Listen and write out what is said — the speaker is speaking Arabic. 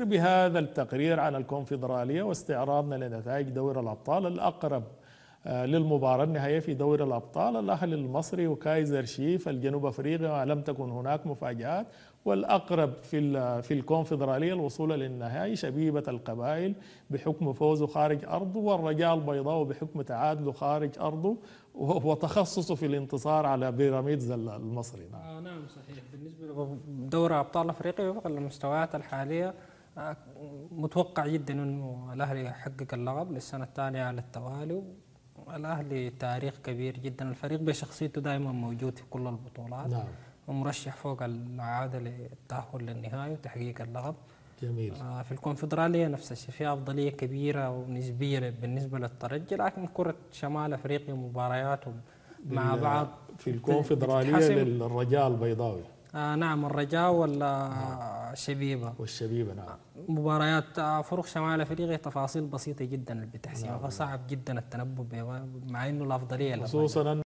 بهذا التقرير عن الكونفدرالية واستعراضنا لنتائج دوري الأبطال الأقرب آه، للمباراة النهائية في دوري الأبطال الأهلي المصري وكايزر شيف الجنوب أفريقيا لم تكن هناك مفاجآت والأقرب في في الكونفدرالية الوصول للنهائي شبيبة القبائل بحكم فوزه خارج أرضه والرجاء البيضاء بحكم تعادله خارج أرضه وتخصصه في الانتصار على بيراميدز المصري نعم, آه نعم صحيح بالنسبة لدوري أبطال أفريقيا وفق المستويات الحالية متوقع جدا انه الاهلي يحقق اللقب للسنه الثانيه على التوالي الاهلي تاريخ كبير جدا الفريق بشخصيته دائما موجود في كل البطولات نعم ومرشح فوق العاده للتاهل للنهائي وتحقيق اللقب جميل آه في الكونفدراليه نفس الشيء في افضليه كبيره ونسبيه بالنسبه للترجي لكن كره شمال افريقيا مبارياتهم مع بعض في الكونفدراليه للرجاء البيضاوي آه نعم الرجاء والشبيبه نعم. والشبيبه نعم مباريات آه، فرق شمال افريقيا تفاصيل بسيطه جدا اللي بتحسمها نعم. فصعب جدا التنبؤ مع انه الافضليه خصوصا